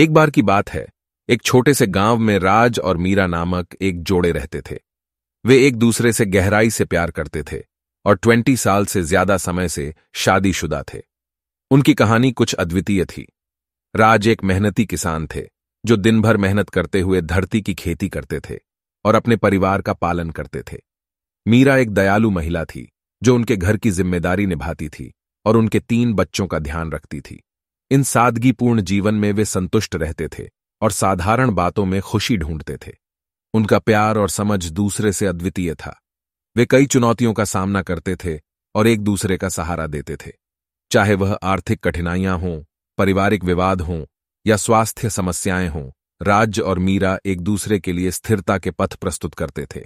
एक बार की बात है एक छोटे से गांव में राज और मीरा नामक एक जोड़े रहते थे वे एक दूसरे से गहराई से प्यार करते थे और ट्वेंटी साल से ज्यादा समय से शादीशुदा थे उनकी कहानी कुछ अद्वितीय थी राज एक मेहनती किसान थे जो दिन भर मेहनत करते हुए धरती की खेती करते थे और अपने परिवार का पालन करते थे मीरा एक दयालु महिला थी जो उनके घर की जिम्मेदारी निभाती थी और उनके तीन बच्चों का ध्यान रखती थी इन सादगीपूर्ण जीवन में वे संतुष्ट रहते थे और साधारण बातों में खुशी ढूंढते थे उनका प्यार और समझ दूसरे से अद्वितीय था वे कई चुनौतियों का सामना करते थे और एक दूसरे का सहारा देते थे चाहे वह आर्थिक कठिनाइयां हों पारिवारिक विवाद हों या स्वास्थ्य समस्याएं हों राज्य और मीरा एक दूसरे के लिए स्थिरता के पथ प्रस्तुत करते थे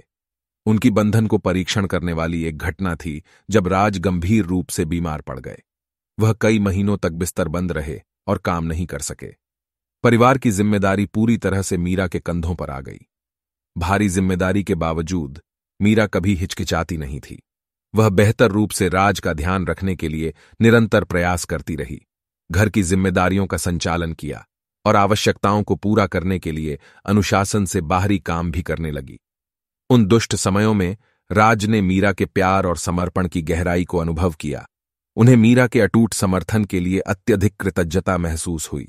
उनकी बंधन को परीक्षण करने वाली एक घटना थी जब राज गंभीर रूप से बीमार पड़ गए वह कई महीनों तक बिस्तर बंद रहे और काम नहीं कर सके परिवार की जिम्मेदारी पूरी तरह से मीरा के कंधों पर आ गई भारी जिम्मेदारी के बावजूद मीरा कभी हिचकिचाती नहीं थी वह बेहतर रूप से राज का ध्यान रखने के लिए निरंतर प्रयास करती रही घर की जिम्मेदारियों का संचालन किया और आवश्यकताओं को पूरा करने के लिए अनुशासन से बाहरी काम भी करने लगी उन दुष्ट समयों में राज ने मीरा के प्यार और समर्पण की गहराई को अनुभव किया उन्हें मीरा के अटूट समर्थन के लिए अत्यधिक कृतज्ञता महसूस हुई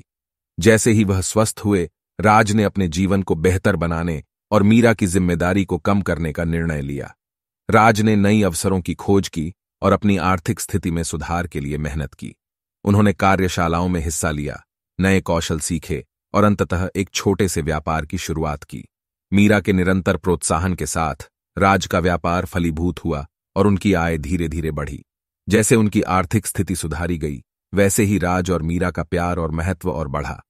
जैसे ही वह स्वस्थ हुए राज ने अपने जीवन को बेहतर बनाने और मीरा की जिम्मेदारी को कम करने का निर्णय लिया राज ने नई अवसरों की खोज की और अपनी आर्थिक स्थिति में सुधार के लिए मेहनत की उन्होंने कार्यशालाओं में हिस्सा लिया नए कौशल सीखे और अंततः एक छोटे से व्यापार की शुरुआत की मीरा के निरंतर प्रोत्साहन के साथ राज का व्यापार फलीभूत हुआ और उनकी आय धीरे धीरे बढ़ी जैसे उनकी आर्थिक स्थिति सुधारी गई वैसे ही राज और मीरा का प्यार और महत्व और बढ़ा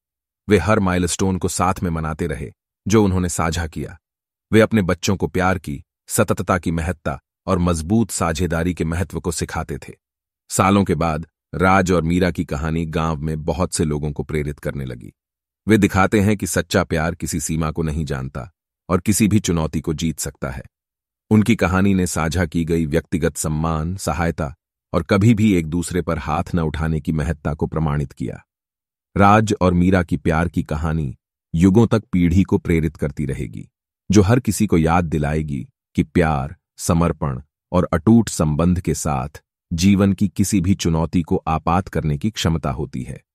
वे हर माइलस्टोन को साथ में मनाते रहे जो उन्होंने साझा किया वे अपने बच्चों को प्यार की सततता की महत्ता और मजबूत साझेदारी के महत्व को सिखाते थे सालों के बाद राज और मीरा की कहानी गांव में बहुत से लोगों को प्रेरित करने लगी वे दिखाते हैं कि सच्चा प्यार किसी सीमा को नहीं जानता और किसी भी चुनौती को जीत सकता है उनकी कहानी ने साझा की गई व्यक्तिगत सम्मान सहायता और कभी भी एक दूसरे पर हाथ न उठाने की महत्ता को प्रमाणित किया राज और मीरा की प्यार की कहानी युगों तक पीढ़ी को प्रेरित करती रहेगी जो हर किसी को याद दिलाएगी कि प्यार समर्पण और अटूट संबंध के साथ जीवन की किसी भी चुनौती को आपात करने की क्षमता होती है